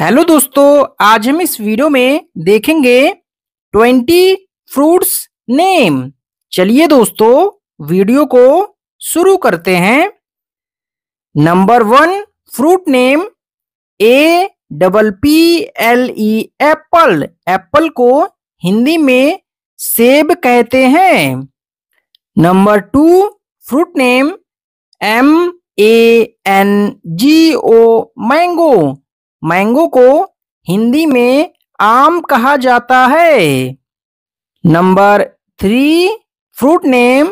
hello दोस्तों आज हम इस वीडियो में देखेंगे 20 फ्रूट्स नेम चलिए दोस्तों वीडियो को शुरू करते हैं number one fruit name A double P L E apple apple को हिंदी में सेब कहते हैं number two fruit name M A N G O mango mango को हिंदी में आम कहा जाता है number three fruit name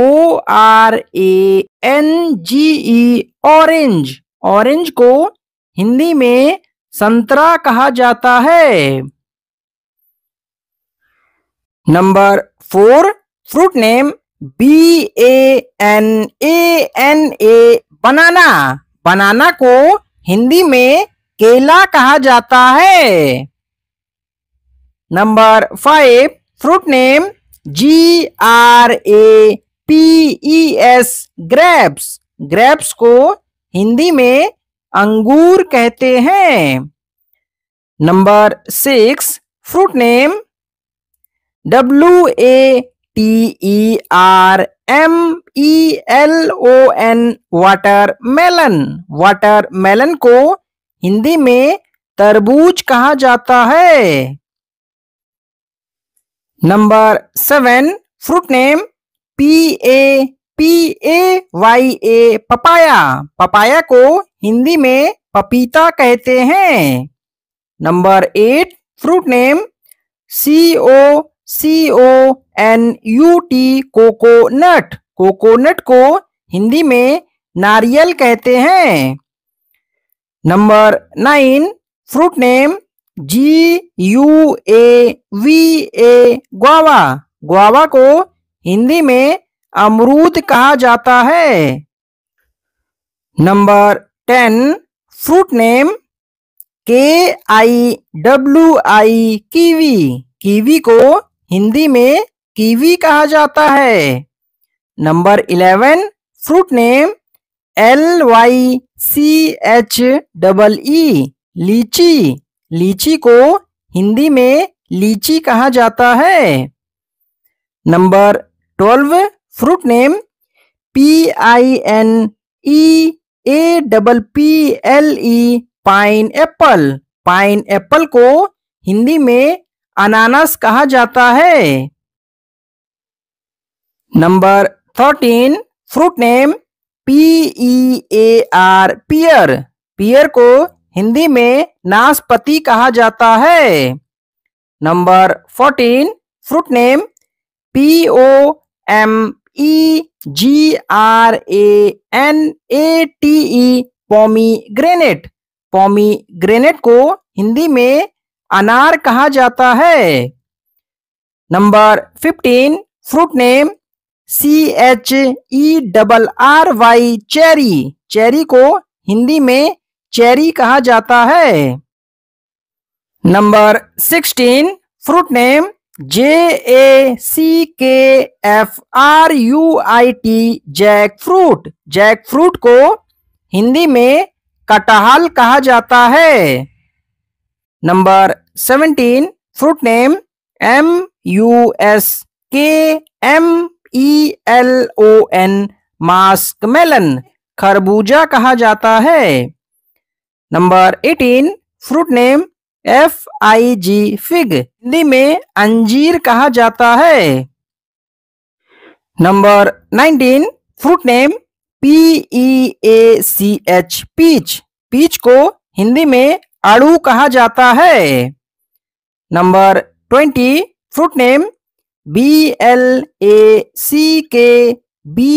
O R A N G E orange orange को हिंदी में संतरा कहा जाता है number four fruit name B A N A N A banana बनाना को हिंदी में केला कहा जाता है number five fruit name G R A P E S grapes grapes को हिंदी में अंगूर कहते हैं number six fruit name W A T E R M E L O N watermelon watermelon को हिंदी में तरबूज कहा जाता है number seven fruit name P A P A Y A papaya papaya को हिंदी में पपीता कहते हैं number eight fruit name C O C O N U T coconut coconut को हिंदी में नारियल कहते हैं number nine fruit name G U A V A guava guava को हिंदी में अमरूद कहा जाता है number ten fruit name K I W I kiwi kiwi को हिंदी में कीवी कहा जाता है number eleven fruit name L Y C H double E lychee lychee को हिंदी में लीची कहा जाता है number twelve fruit name P I N E e A double P L E e, pineapple pineapple को हिंदी में अनानास कहा जाता है number thirteen fruit name P E A R pear पियर को हिंदी में नाशपति कहा जाता है number fourteen fruit name P O M E G R A N A T E pomegranate pomegranate को हिंदी में अनार कहा जाता है number fifteen fruit name C H E double R Y cherry cherry को हिंदी में cherry कहा जाता है number sixteen fruit name J A C K F R U I T jackfruit jackfruit को हिंदी में कटहल कहा जाता है number seventeen fruit name M U S K M E L O N muskmelon खरबूजा कहा जाता है number eighteen fruit name F I G fig Hindi में अंजीर कहा जाता है number nineteen fruit name P E A C H peach peach को हिंदी में अड़ू कहा जाता है number twenty fruit name B L A C K B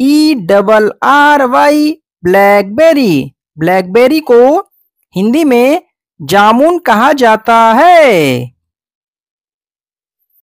E double R Y blackberry blackberry को हिंदी में जामुन कहा जाता है